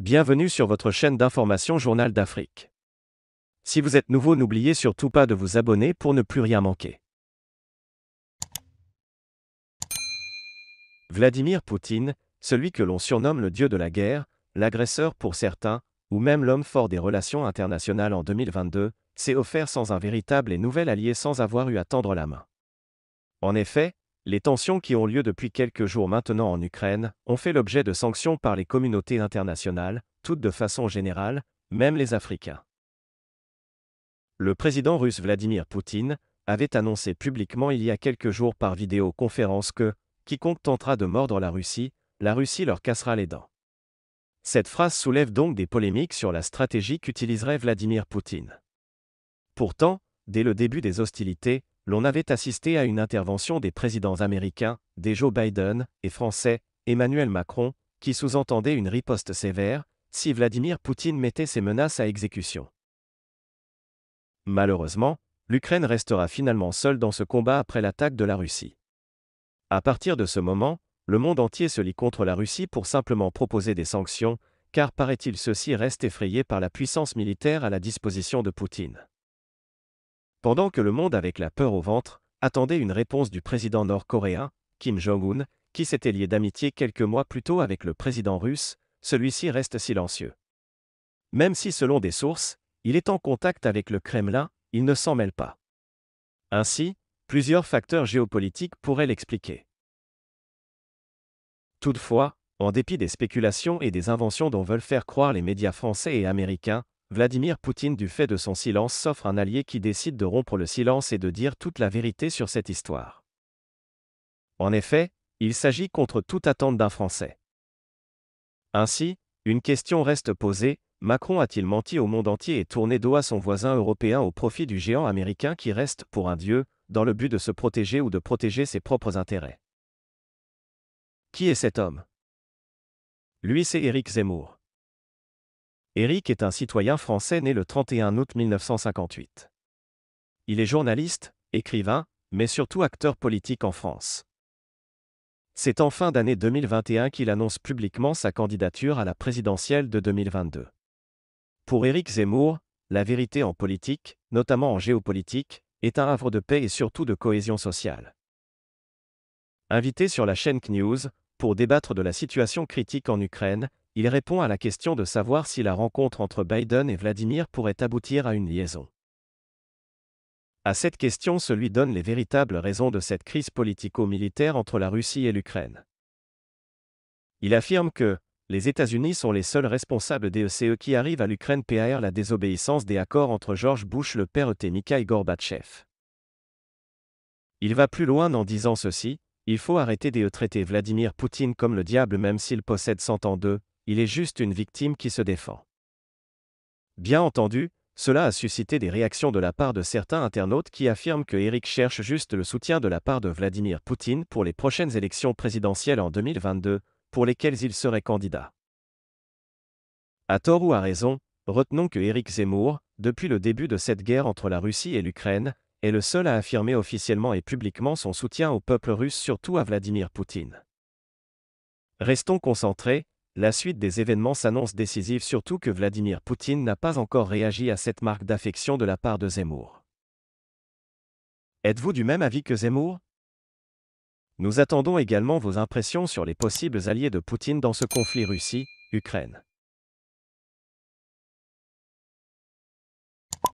Bienvenue sur votre chaîne d'information Journal d'Afrique. Si vous êtes nouveau, n'oubliez surtout pas de vous abonner pour ne plus rien manquer. Vladimir Poutine, celui que l'on surnomme le dieu de la guerre, l'agresseur pour certains, ou même l'homme fort des relations internationales en 2022, s'est offert sans un véritable et nouvel allié sans avoir eu à tendre la main. En effet, les tensions qui ont lieu depuis quelques jours maintenant en Ukraine ont fait l'objet de sanctions par les communautés internationales, toutes de façon générale, même les Africains. Le président russe Vladimir Poutine avait annoncé publiquement il y a quelques jours par vidéoconférence que quiconque tentera de mordre la Russie, la Russie leur cassera les dents. Cette phrase soulève donc des polémiques sur la stratégie qu'utiliserait Vladimir Poutine. Pourtant, dès le début des hostilités, l'on avait assisté à une intervention des présidents américains, des Joe Biden, et français, Emmanuel Macron, qui sous-entendait une riposte sévère, si Vladimir Poutine mettait ses menaces à exécution. Malheureusement, l'Ukraine restera finalement seule dans ce combat après l'attaque de la Russie. À partir de ce moment, le monde entier se lie contre la Russie pour simplement proposer des sanctions, car paraît-il ceux-ci restent effrayés par la puissance militaire à la disposition de Poutine. Pendant que le monde avec la peur au ventre attendait une réponse du président nord-coréen, Kim Jong-un, qui s'était lié d'amitié quelques mois plus tôt avec le président russe, celui-ci reste silencieux. Même si selon des sources, il est en contact avec le Kremlin, il ne s'en mêle pas. Ainsi, plusieurs facteurs géopolitiques pourraient l'expliquer. Toutefois, en dépit des spéculations et des inventions dont veulent faire croire les médias français et américains, Vladimir Poutine du fait de son silence s'offre un allié qui décide de rompre le silence et de dire toute la vérité sur cette histoire. En effet, il s'agit contre toute attente d'un Français. Ainsi, une question reste posée, Macron a-t-il menti au monde entier et tourné dos à son voisin européen au profit du géant américain qui reste pour un dieu, dans le but de se protéger ou de protéger ses propres intérêts Qui est cet homme Lui c'est Éric Zemmour. Éric est un citoyen français né le 31 août 1958. Il est journaliste, écrivain, mais surtout acteur politique en France. C'est en fin d'année 2021 qu'il annonce publiquement sa candidature à la présidentielle de 2022. Pour Éric Zemmour, la vérité en politique, notamment en géopolitique, est un havre de paix et surtout de cohésion sociale. Invité sur la chaîne CNews, pour débattre de la situation critique en Ukraine, il répond à la question de savoir si la rencontre entre Biden et Vladimir pourrait aboutir à une liaison. À cette question se lui donnent les véritables raisons de cette crise politico-militaire entre la Russie et l'Ukraine. Il affirme que les États-Unis sont les seuls responsables des ECE e qui arrivent à l'Ukraine par la désobéissance des accords entre George Bush le père et Mikhail Gorbatchev. Il va plus loin en disant ceci, il faut arrêter de traiter Vladimir Poutine comme le diable même s'il possède 100 ans d'eux, il est juste une victime qui se défend. Bien entendu, cela a suscité des réactions de la part de certains internautes qui affirment que Eric cherche juste le soutien de la part de Vladimir Poutine pour les prochaines élections présidentielles en 2022, pour lesquelles il serait candidat. À tort ou à raison, retenons que Éric Zemmour, depuis le début de cette guerre entre la Russie et l'Ukraine, est le seul à affirmer officiellement et publiquement son soutien au peuple russe, surtout à Vladimir Poutine. Restons concentrés, la suite des événements s'annonce décisive surtout que Vladimir Poutine n'a pas encore réagi à cette marque d'affection de la part de Zemmour. Êtes-vous du même avis que Zemmour Nous attendons également vos impressions sur les possibles alliés de Poutine dans ce conflit Russie-Ukraine.